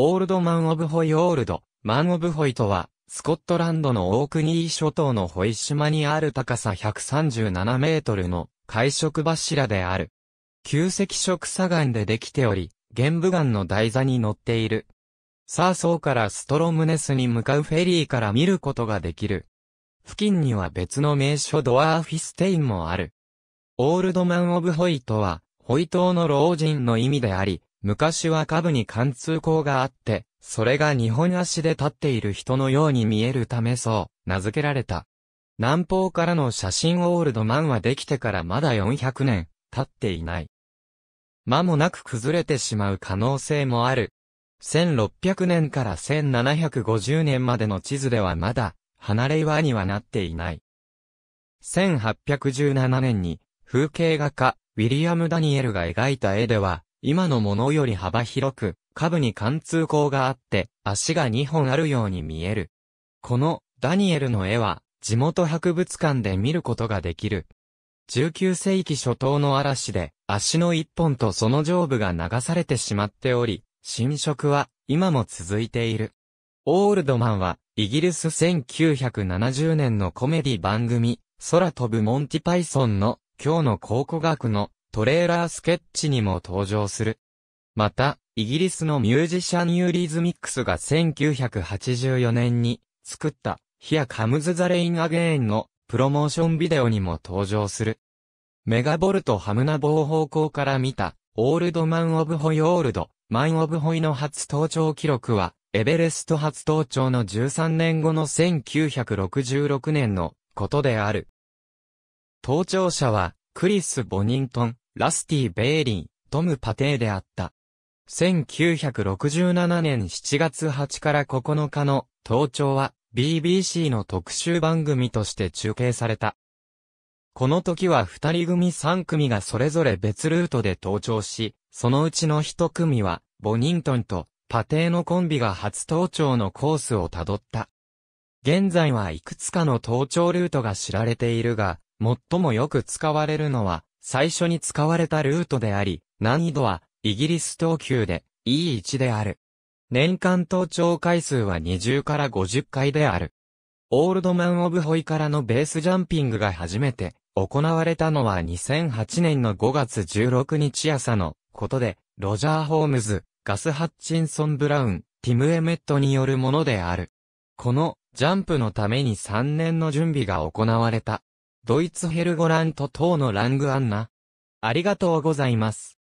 オールドマン・オブ・ホイ・オールド、マン・オブ・ホイとは、スコットランドのオークニー諸島のホイ島にある高さ137メートルの海食柱である。旧石色砂岩でできており、玄武岩の台座に乗っている。サーソーからストロムネスに向かうフェリーから見ることができる。付近には別の名所ドアーフィステインもある。オールドマン・オブ・ホイとは、ホイ島の老人の意味であり、昔は下部に貫通口があって、それが日本足で立っている人のように見えるためそう、名付けられた。南方からの写真オールドマンはできてからまだ400年、経っていない。間もなく崩れてしまう可能性もある。1600年から1750年までの地図ではまだ、離れ岩にはなっていない。1817年に、風景画家、ウィリアム・ダニエルが描いた絵では、今のものより幅広く、下部に貫通孔があって、足が2本あるように見える。この、ダニエルの絵は、地元博物館で見ることができる。19世紀初頭の嵐で、足の一本とその上部が流されてしまっており、侵食は、今も続いている。オールドマンは、イギリス1970年のコメディ番組、空飛ぶモンティパイソンの、今日の考古学のトレーラースケッチにも登場する。また、イギリスのミュージシャンユーリーズミックスが1984年に作ったヒアカムズザレインアゲインのプロモーションビデオにも登場する。メガボルトハムナ棒方向から見たオールドマンオブホイオールド、マンオブホイの初登頂記録はエベレスト初登頂の13年後の1966年のことである。登頂者はクリス・ボニントン、ラスティ・ベーリン、トム・パテーであった。1967年7月8から9日の登頂は BBC の特集番組として中継された。この時は二人組三組がそれぞれ別ルートで登頂し、そのうちの一組はボニントンとパテーのコンビが初登頂のコースをたどった。現在はいくつかの登頂ルートが知られているが、最もよく使われるのは最初に使われたルートであり、難易度はイギリス等級で E1 である。年間登頂回数は20から50回である。オールドマン・オブ・ホイからのベースジャンピングが初めて行われたのは2008年の5月16日朝のことで、ロジャー・ホームズ、ガス・ハッチンソン・ブラウン、ティム・エメットによるものである。このジャンプのために3年の準備が行われた。ドイツヘルゴラント等のラングアンナ。ありがとうございます。